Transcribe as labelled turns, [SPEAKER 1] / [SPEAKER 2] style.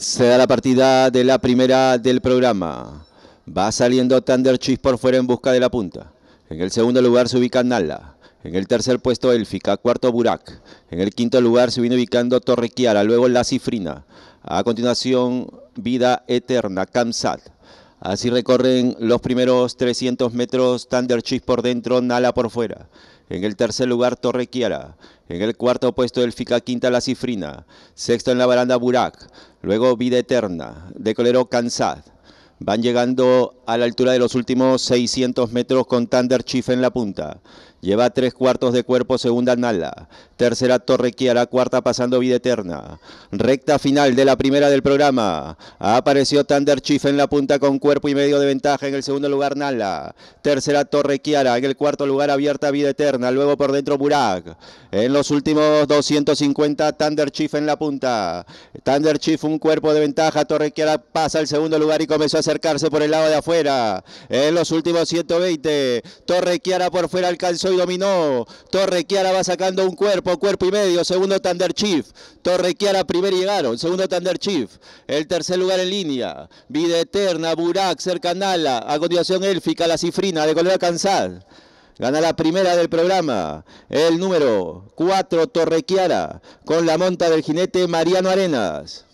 [SPEAKER 1] Se da la partida de la primera del programa. Va saliendo Thunder Chis por fuera en busca de la punta. En el segundo lugar se ubica Nala. En el tercer puesto Elfica, cuarto Burak. En el quinto lugar se viene ubicando Torrequiara, luego La Cifrina. A continuación Vida Eterna, Kamsat. Así recorren los primeros 300 metros Thunder Chief por dentro, Nala por fuera. En el tercer lugar, Torre En el cuarto puesto, el Fica Quinta, La Cifrina. Sexto en la baranda, Burak. Luego, Vida Eterna. De Colero, cansad. Van llegando a la altura de los últimos 600 metros con Thunder Chief en la punta. Lleva tres cuartos de cuerpo, segunda Nala. Tercera Torre Kiara, cuarta pasando Vida Eterna. Recta final de la primera del programa. Apareció Thunder Chief en la punta con cuerpo y medio de ventaja. En el segundo lugar Nala. Tercera Torre Kiara. En el cuarto lugar abierta Vida Eterna. Luego por dentro Burak. En los últimos 250 Thunder Chief en la punta. Thunder Chief un cuerpo de ventaja. Torre Kiara pasa al segundo lugar y comenzó a acercarse por el lado de afuera. En los últimos 120 Torre Kiara por fuera alcanzó y dominó. Torrequiara va sacando un cuerpo, cuerpo y medio. Segundo Thunder Chief. Torrequiara primer llegaron. Segundo Thunder Chief. El tercer lugar en línea. Vida Eterna, Burak, Cercanala. A continuación Élfica, La Cifrina de color Cansal. Gana la primera del programa, el número 4 Torrequiara, con la monta del jinete Mariano Arenas.